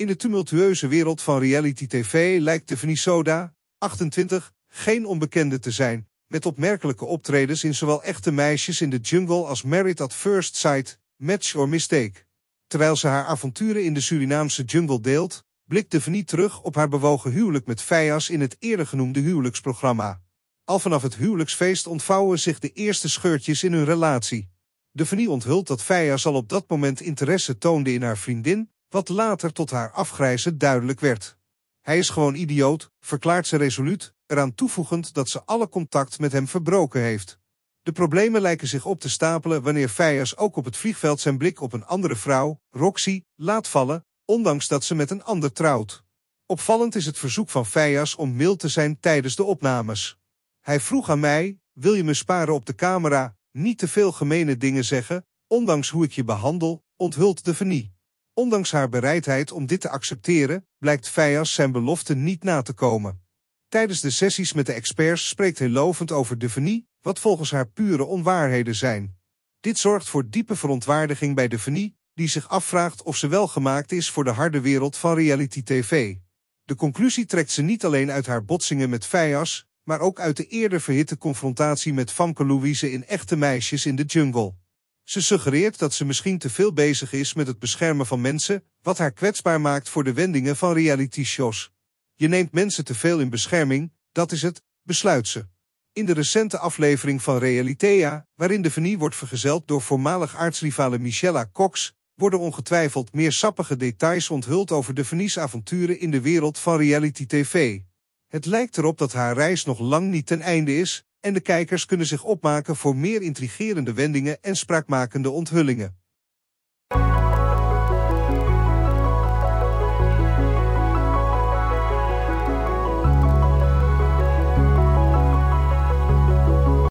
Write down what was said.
In de tumultueuze wereld van reality tv lijkt Tiffany Soda, 28, geen onbekende te zijn, met opmerkelijke optredens in zowel Echte Meisjes in de Jungle als Married at First Sight, Match or Mistake. Terwijl ze haar avonturen in de Surinaamse jungle deelt, blikt Tiffany terug op haar bewogen huwelijk met Fayas in het eerder genoemde huwelijksprogramma. Al vanaf het huwelijksfeest ontvouwen zich de eerste scheurtjes in hun relatie. Tiffany onthult dat Fayas al op dat moment interesse toonde in haar vriendin, wat later tot haar afgrijzen duidelijk werd. Hij is gewoon idioot, verklaart ze resoluut, eraan toevoegend dat ze alle contact met hem verbroken heeft. De problemen lijken zich op te stapelen wanneer Feyers ook op het vliegveld zijn blik op een andere vrouw, Roxy, laat vallen, ondanks dat ze met een ander trouwt. Opvallend is het verzoek van Feyers om mild te zijn tijdens de opnames. Hij vroeg aan mij, wil je me sparen op de camera, niet te veel gemene dingen zeggen, ondanks hoe ik je behandel, onthult de vernie. Ondanks haar bereidheid om dit te accepteren, blijkt Feyas zijn belofte niet na te komen. Tijdens de sessies met de experts spreekt hij lovend over Devani, wat volgens haar pure onwaarheden zijn. Dit zorgt voor diepe verontwaardiging bij Devani, die zich afvraagt of ze wel gemaakt is voor de harde wereld van reality tv. De conclusie trekt ze niet alleen uit haar botsingen met Fayas, maar ook uit de eerder verhitte confrontatie met Famke Louise in Echte Meisjes in de Jungle. Ze suggereert dat ze misschien te veel bezig is met het beschermen van mensen, wat haar kwetsbaar maakt voor de wendingen van reality-shows. Je neemt mensen te veel in bescherming, dat is het, besluit ze. In de recente aflevering van Realitea, waarin de Venie wordt vergezeld door voormalig aartsrivale Michella Cox, worden ongetwijfeld meer sappige details onthuld over de Venies avonturen in de wereld van reality-tv. Het lijkt erop dat haar reis nog lang niet ten einde is, en de kijkers kunnen zich opmaken voor meer intrigerende wendingen en spraakmakende onthullingen.